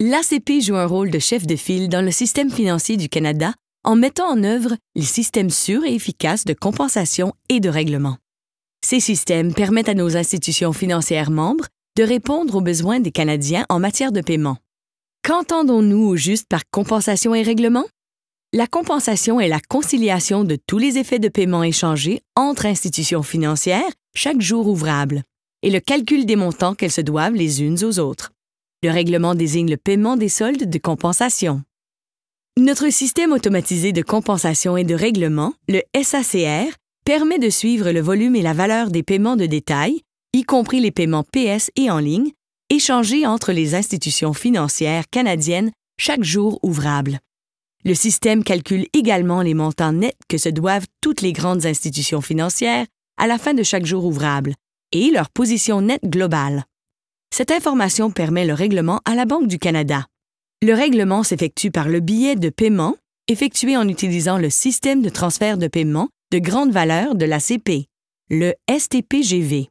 L'ACP joue un rôle de chef de file dans le système financier du Canada en mettant en œuvre les systèmes sûrs et efficaces de compensation et de règlement. Ces systèmes permettent à nos institutions financières membres de répondre aux besoins des Canadiens en matière de paiement. Qu'entendons-nous au juste par compensation et règlement? La compensation est la conciliation de tous les effets de paiement échangés entre institutions financières chaque jour ouvrable et le calcul des montants qu'elles se doivent les unes aux autres. Le règlement désigne le paiement des soldes de compensation. Notre système automatisé de compensation et de règlement, le SACR, permet de suivre le volume et la valeur des paiements de détail, y compris les paiements PS et en ligne, échangés entre les institutions financières canadiennes chaque jour ouvrable. Le système calcule également les montants nets que se doivent toutes les grandes institutions financières à la fin de chaque jour ouvrable et leur position nette globale. Cette information permet le règlement à la Banque du Canada. Le règlement s'effectue par le billet de paiement effectué en utilisant le système de transfert de paiement de grande valeur de la CP, le STPGV.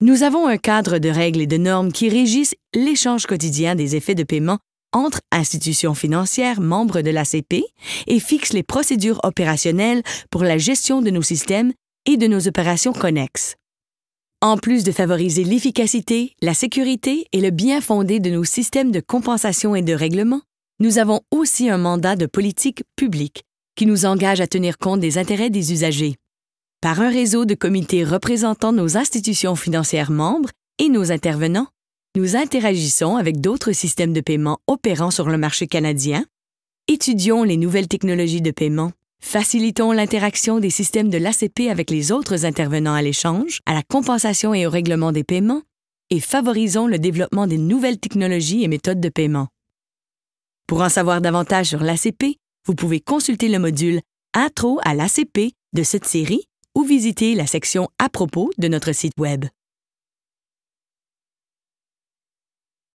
Nous avons un cadre de règles et de normes qui régissent l'échange quotidien des effets de paiement entre institutions financières membres de l'ACP et fixe les procédures opérationnelles pour la gestion de nos systèmes et de nos opérations connexes en plus de favoriser l'efficacité, la sécurité et le bien fondé de nos systèmes de compensation et de règlement, nous avons aussi un mandat de politique publique qui nous engage à tenir compte des intérêts des usagers. Par un réseau de comités représentant nos institutions financières membres et nos intervenants, nous interagissons avec d'autres systèmes de paiement opérant sur le marché canadien, étudions les nouvelles technologies de paiement Facilitons l'interaction des systèmes de l'ACP avec les autres intervenants à l'échange, à la compensation et au règlement des paiements, et favorisons le développement des nouvelles technologies et méthodes de paiement. Pour en savoir davantage sur l'ACP, vous pouvez consulter le module Intro à l'ACP de cette série ou visiter la section À propos de notre site Web.